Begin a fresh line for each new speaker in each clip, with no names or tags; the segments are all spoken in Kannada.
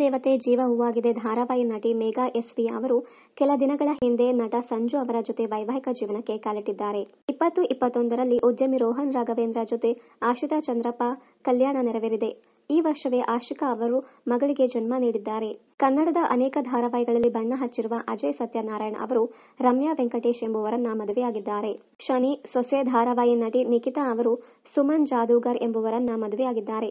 ದೇವತೆ ಜೀವ ಹೂವಾಗಿದೆ ಧಾರಾವಾಹಿ ನಟಿ ಮೇಘಾ ಎಸ್ವಿ ಅವರು ಕೆಲ ದಿನಗಳ ಹಿಂದೆ ನಟ ಸಂಜು ಅವರ ಜೊತೆ ವೈವಾಹಿಕ ಜೀವನಕ್ಕೆ ಕಾಲಿಟ್ಟಿದ್ದಾರೆ ಇಪ್ಪತ್ತು ಇಪ್ಪತ್ತೊಂದರಲ್ಲಿ ಉದ್ಯಮಿ ರೋಹನ್ ರಾಘವೇಂದ್ರ ಜೊತೆ ಆಶಿತಾ ಚಂದ್ರಪ್ಪ ಕಲ್ಯಾಣ ನೆರವೇರಿದೆ ಈ ವರ್ಷವೇ ಆಶಿಕಾ ಅವರು ಮಗಳಿಗೆ ಜನ್ಮ ನೀಡಿದ್ದಾರೆ ಕನ್ನಡದ ಅನೇಕ ಧಾರಾವಾಹಿಗಳಲ್ಲಿ ಬಣ್ಣ ಹಚ್ಚಿರುವ ಅಜಯ್ ಸತ್ಯನಾರಾಯಣ ಅವರು ರಮ್ಯಾ ವೆಂಕಟೇಶ್ ಎಂಬುವರನ್ನ ಮದುವೆಯಾಗಿದ್ದಾರೆ ಶನಿ ಸೊಸೆ ಧಾರಾವಾಹಿ ನಟಿ ನಿಖಿತಾ ಅವರು ಸುಮನ್ ಜಾದೂಗರ್ ಎಂಬುವರನ್ನ ಮದುವೆಯಾಗಿದ್ದಾರೆ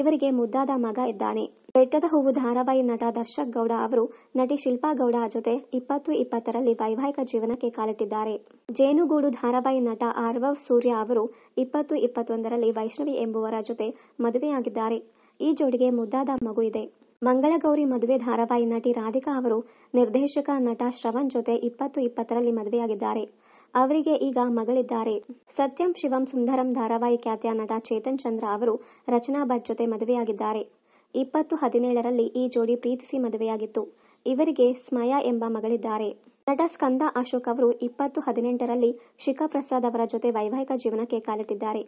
ಇವರಿಗೆ ಮುದ್ದಾದ ಮಗ ಇದ್ದಾನೆ ಬೆಟ್ಟದ ಹೂವು ಧಾರಾವಾಹಿ ನಟ ದರ್ಶಕ್ ಗೌಡ ಅವರು ನಟಿ ಶಿಲ್ಪಾ ಗೌಡ ಜೊತೆ ಇಪ್ಪತ್ತು ಇಪ್ಪತ್ತರಲ್ಲಿ ವೈವಾಹಿಕ ಜೀವನಕ್ಕೆ ಕಾಲಿಟ್ಟಿದ್ದಾರೆ ಜೇನುಗೂಡು ಧಾರಾವಾಹಿ ನಟ ಆರ್ವವ್ ಸೂರ್ಯ ಅವರು ಇಪ್ಪತ್ತು ಇಪ್ಪತ್ತೊಂದರಲ್ಲಿ ವೈಷ್ಣವಿ ಎಂಬುವರ ಜೊತೆ ಮದುವೆಯಾಗಿದ್ದಾರೆ ಈ ಜೋಡಿಗೆ ಮುದ್ದಾದ ಮಗು ಇದೆ ಮಂಗಳಗೌರಿ ಮದುವೆ ಧಾರಾವಾಹಿ ನಟಿ ರಾಧಿಕಾ ಅವರು ನಿರ್ದೇಶಕ ನಟ ಶ್ರವಣ್ ಜೊತೆ ಇಪ್ಪತ್ತು ಇಪ್ಪತ್ತರಲ್ಲಿ ಮದುವೆಯಾಗಿದ್ದಾರೆ ಅವರಿಗೆ ಈಗ ಮಗಳಿದ್ದಾರೆ ಸತ್ಯಂ ಶಿವಂ ಸುಂದರಂ ಧಾರಾವಾಹಿ ನಟ ಚೇತನ್ ಚಂದ್ರ ಅವರು ರಚನಾ ಭಟ್ ಜೊತೆ ಮದುವೆಯಾಗಿದ್ದಾರೆ ಇಪ್ಪತ್ತು ಹದಿನೇಳರಲ್ಲಿ ಈ ಜೋಡಿ ಪ್ರೀತಿಸಿ ಮದುವೆಯಾಗಿತ್ತು ಇವರಿಗೆ ಸ್ಮಯಾ ಎಂಬ ಮಗಳಿದ್ದಾರೆ ನಟ ಸ್ಕಂದ ಅಶೋಕ್ ಅವರು ಇಪ್ಪತ್ತು ಹದಿನೆಂಟರಲ್ಲಿ ಶಿಖಾ ಪ್ರಸಾದ್ ಅವರ ಜೊತೆ ವೈವಾಹಿಕ ಜೀವನಕ್ಕೆ ಕಾಲಿಟ್ಟಿದ್ದಾರೆ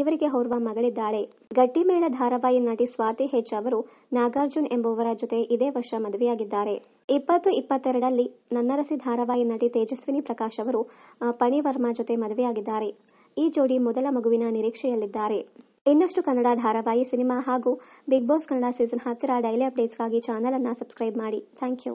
ಇವರಿಗೆ ಓರ್ವ ಮಗಳಿದ್ದಾಳೆ ಗಟ್ಟಿಮೇಳ ಧಾರಾವಾಹಿ ನಟಿ ಸ್ವಾತಿ ಹೆಚ್ ಅವರು ನಾಗಾರ್ಜುನ್ ಎಂಬುವರ ಜೊತೆ ಇದೇ ವರ್ಷ ಮದುವೆಯಾಗಿದ್ದಾರೆ ಇಪ್ಪತ್ತು ಇಪ್ಪತ್ತೆರಡರಲ್ಲಿ ನನ್ನರಸಿ ಧಾರಾವಾಹಿ ನಟಿ ತೇಜಸ್ವಿನಿ ಪ್ರಕಾಶ್ ಅವರು ಪಣಿವರ್ಮಾ ಜೊತೆ ಮದುವೆಯಾಗಿದ್ದಾರೆ ಈ ಜೋಡಿ ಮೊದಲ ಮಗುವಿನ ನಿರೀಕ್ಷೆಯಲ್ಲಿದ್ದಾರೆ ಇನ್ನಷ್ಟು ಕನ್ನಡ ಧಾರಾವಾಹಿ ಸಿನಿಮಾ ಹಾಗೂ ಬಿಗ್ ಬಾಸ್ ಕನ್ನಡ ಸೀಸನ್ ಹತ್ತಿರ ಡೈಲಿ ಅಪ್ಡೇಟ್ಸ್ಗಾಗಿ ಚಾನೆಲ್ ಅನ್ನು ಸಬ್ಸ್ಕ್ರೈಬ್ ಮಾಡಿ ಥ್ಯಾಂಕ್ ಯು